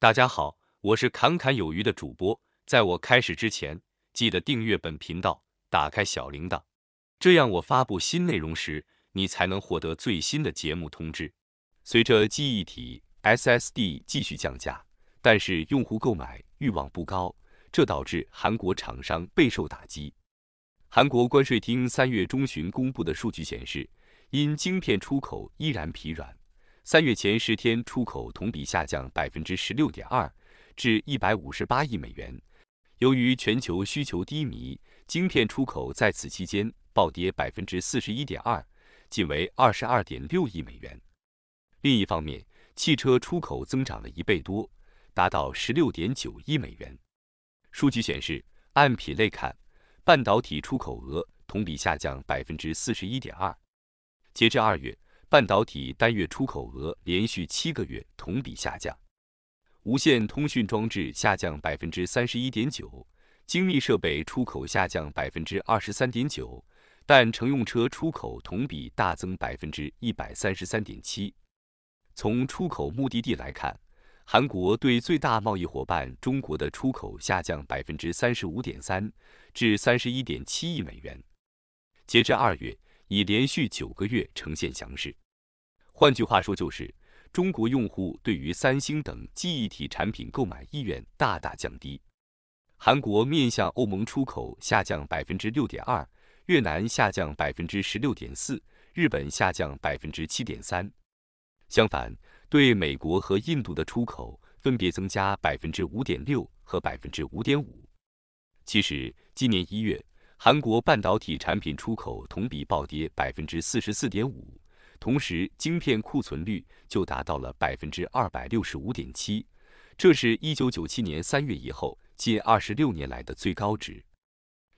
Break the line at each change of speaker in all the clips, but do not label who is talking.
大家好，我是侃侃有余的主播。在我开始之前，记得订阅本频道，打开小铃铛，这样我发布新内容时，你才能获得最新的节目通知。随着记忆体 SSD 继续降价，但是用户购买欲望不高，这导致韩国厂商备受打击。韩国关税厅三月中旬公布的数据显示，因晶片出口依然疲软。三月前十天出口同比下降百分之十六点二，至一百五十八亿美元。由于全球需求低迷，晶片出口在此期间暴跌百分之四十一点二，仅为二十二点六亿美元。另一方面，汽车出口增长了一倍多，达到十六点九亿美元。数据显示，按品类看，半导体出口额同比下降百分之四十一点二。截至二月。半导体单月出口额连续七个月同比下降，无线通讯装置下降百分之三十一点九，精密设备出口下降百分之二十三点九，但乘用车出口同比大增百分之一百三十三点七。从出口目的地来看，韩国对最大贸易伙伴中国的出口下降百分之三十五点三，至三十一点七亿美元。截至二月，已连续九个月呈现强势。换句话说，就是中国用户对于三星等记忆体产品购买意愿大大降低。韩国面向欧盟出口下降百分之六点二，越南下降百分之十六点四，日本下降百分之七点三。相反，对美国和印度的出口分别增加百分之五点六和百分之五点五。其实，今年一月，韩国半导体产品出口同比暴跌百分之四十四点五。同时，晶片库存率就达到了百分之二百六十五点七，这是一九九七年三月以后近二十六年来的最高值。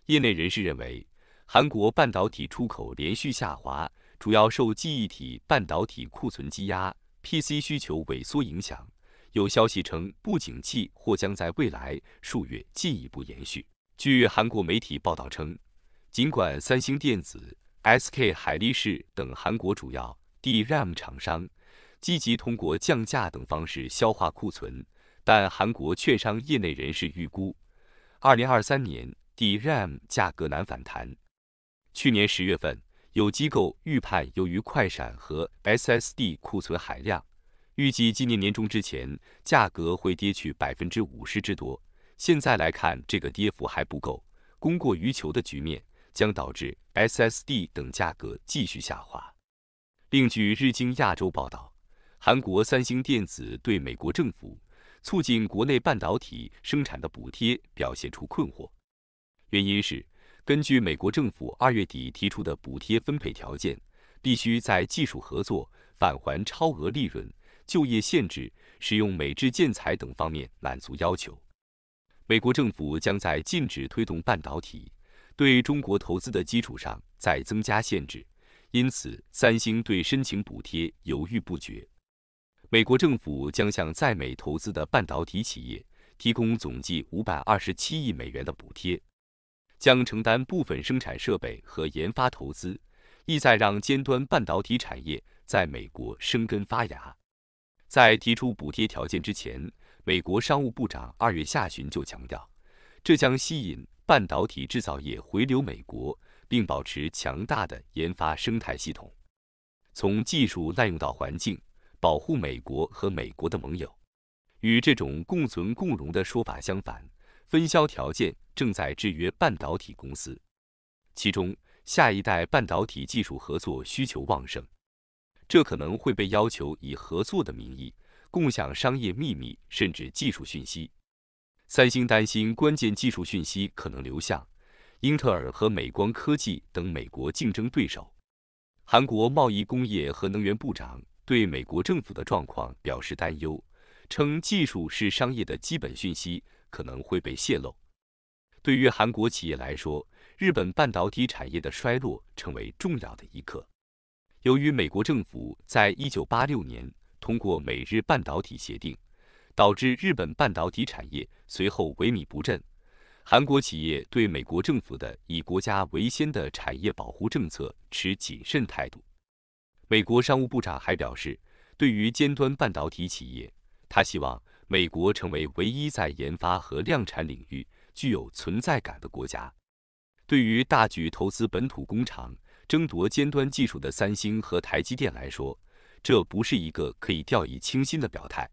业内人士认为，韩国半导体出口连续下滑，主要受记忆体半导体库存积压、PC 需求萎缩影响。有消息称，不景气或将在未来数月进一步延续。据韩国媒体报道称，尽管三星电子 SK 海力士等韩国主要 DRAM 厂商积极通过降价等方式消化库存，但韩国券商业内人士预估，2023年 DRAM 价格难反弹。去年十月份，有机构预判，由于快闪和 SSD 库存海量，预计今年年中之前价格会跌去百分之五十之多。现在来看，这个跌幅还不够，供过于求的局面将导致。SSD 等价格继续下滑。另据日经亚洲报道，韩国三星电子对美国政府促进国内半导体生产的补贴表现出困惑，原因是根据美国政府二月底提出的补贴分配条件，必须在技术合作、返还超额利润、就业限制、使用美制建材等方面满足要求。美国政府将在禁止推动半导体。对中国投资的基础上再增加限制，因此三星对申请补贴犹豫不决。美国政府将向在美投资的半导体企业提供总计五百二十七亿美元的补贴，将承担部分生产设备和研发投资，意在让尖端半导体产业在美国生根发芽。在提出补贴条件之前，美国商务部长二月下旬就强调，这将吸引。半导体制造业回流美国，并保持强大的研发生态系统。从技术滥用到环境保护，美国和美国的盟友，与这种共存共荣的说法相反，分销条件正在制约半导体公司。其中，下一代半导体技术合作需求旺盛，这可能会被要求以合作的名义共享商业秘密甚至技术讯息。三星担心关键技术讯息可能流向英特尔和美光科技等美国竞争对手。韩国贸易、工业和能源部长对美国政府的状况表示担忧，称技术是商业的基本讯息，可能会被泄露。对于韩国企业来说，日本半导体产业的衰落成为重要的一刻。由于美国政府在一九八六年通过《美日半导体协定》。导致日本半导体产业随后萎靡不振。韩国企业对美国政府的以国家为先的产业保护政策持谨慎态度。美国商务部长还表示，对于尖端半导体企业，他希望美国成为唯一在研发和量产领域具有存在感的国家。对于大举投资本土工厂、争夺尖端技术的三星和台积电来说，这不是一个可以掉以轻心的表态。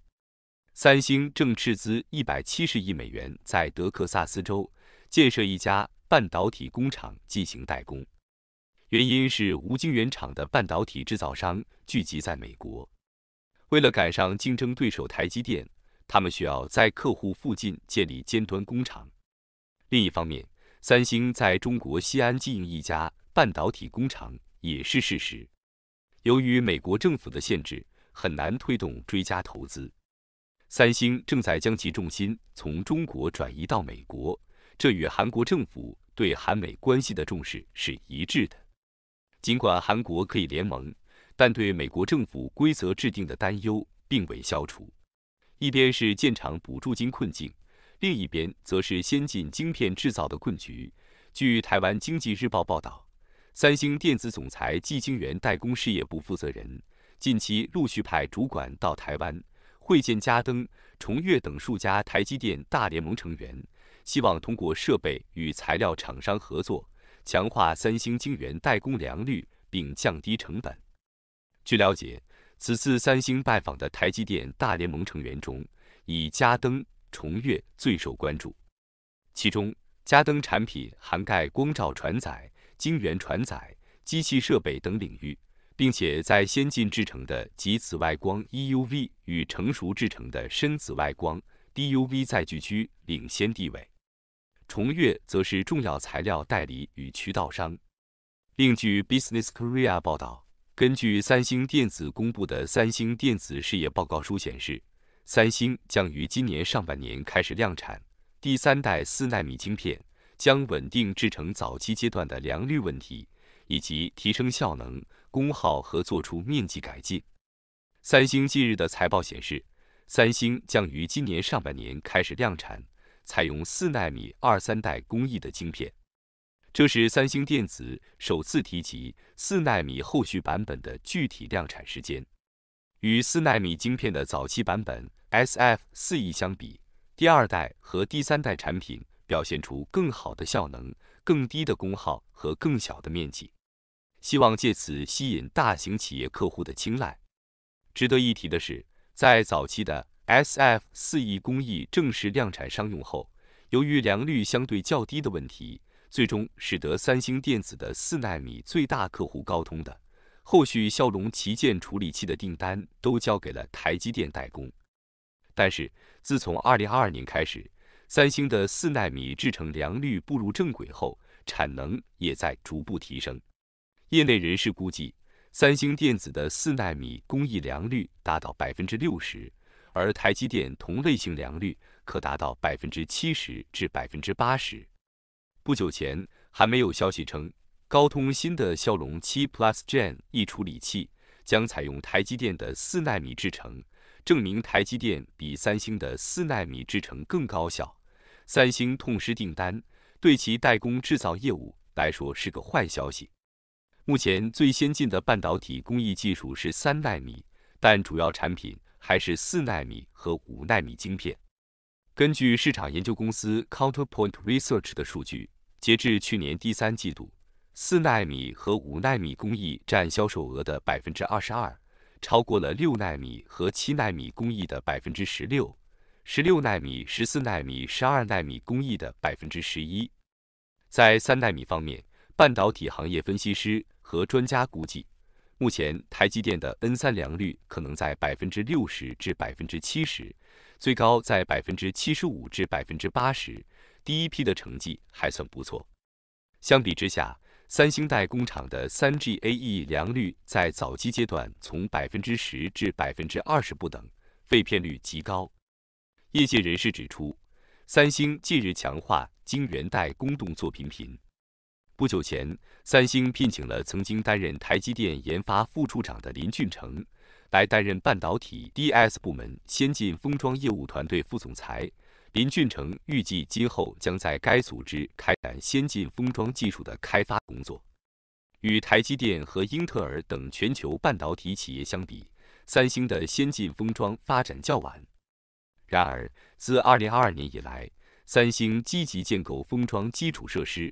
三星正斥资一百七十亿美元在德克萨斯州建设一家半导体工厂进行代工，原因是无晶圆厂的半导体制造商聚集在美国，为了赶上竞争对手台积电，他们需要在客户附近建立尖端工厂。另一方面，三星在中国西安经营一家半导体工厂也是事实。由于美国政府的限制，很难推动追加投资。三星正在将其重心从中国转移到美国，这与韩国政府对韩美关系的重视是一致的。尽管韩国可以联盟，但对美国政府规则制定的担忧并未消除。一边是建厂补助金困境，另一边则是先进晶片制造的困局。据《台湾经济日报》报道，三星电子总裁季晶元代工事业部负责人近期陆续派主管到台湾。会见佳登、崇越等数家台积电大联盟成员，希望通过设备与材料厂商合作，强化三星晶圆代工良率，并降低成本。据了解，此次三星拜访的台积电大联盟成员中，以佳登、崇越最受关注。其中，佳登产品涵盖光照、传载、晶圆、传载、机器设备等领域。并且在先进制成的极紫外光 EUV 与成熟制成的深紫外光 DUV 载具区领先地位。重越则是重要材料代理与渠道商。另据 Business Korea 报道，根据三星电子公布的三星电子事业报告书显示，三星将于今年上半年开始量产第三代四纳米芯片，将稳定制成早期阶段的良率问题，以及提升效能。功耗和做出面积改进。三星近日的财报显示，三星将于今年上半年开始量产采用四纳米二三代工艺的晶片。这是三星电子首次提及四纳米后续版本的具体量产时间。与四纳米晶片的早期版本 SF 四 E 相比，第二代和第三代产品表现出更好的效能、更低的功耗和更小的面积。希望借此吸引大型企业客户的青睐。值得一提的是，在早期的 SF 四亿工艺正式量产商用后，由于良率相对较低的问题，最终使得三星电子的四纳米最大客户高通的后续骁龙旗舰处理器的订单都交给了台积电代工。但是，自从2022年开始，三星的四纳米制成良率步入正轨后，产能也在逐步提升。业内人士估计，三星电子的四纳米工艺良率达到百分之六十，而台积电同类型良率可达到百分之七十至百分之八十。不久前，还没有消息称高通新的骁龙7 Plus Gen 一处理器将采用台积电的四纳米制程，证明台积电比三星的四纳米制程更高效。三星痛失订单，对其代工制造业务来说是个坏消息。目前最先进的半导体工艺技术是三纳米，但主要产品还是四纳米和五纳米晶片。根据市场研究公司 Counterpoint Research 的数据，截至去年第三季度，四纳米和五纳米工艺占销售额的百分之二十二，超过了六纳米和七纳米工艺的百分之十六，十六纳米、十四纳米、十二纳米工艺的百分之十一。在三纳米方面，半导体行业分析师。和专家估计，目前台积电的 N 三良率可能在百分之六十至百分之七十，最高在百分之七十五至百分之八十。第一批的成绩还算不错。相比之下，三星代工厂的三 GAE 良率在早期阶段从百分之十至百分之二十不等，废片率极高。业界人士指出，三星近日强化晶圆代工动作频频。不久前，三星聘请了曾经担任台积电研发副处长的林俊成，来担任半导体 DS 部门先进封装业务团队副总裁。林俊成预计今后将在该组织开展先进封装技术的开发工作。与台积电和英特尔等全球半导体企业相比，三星的先进封装发展较晚。然而，自2022年以来，三星积极建构封装基础设施。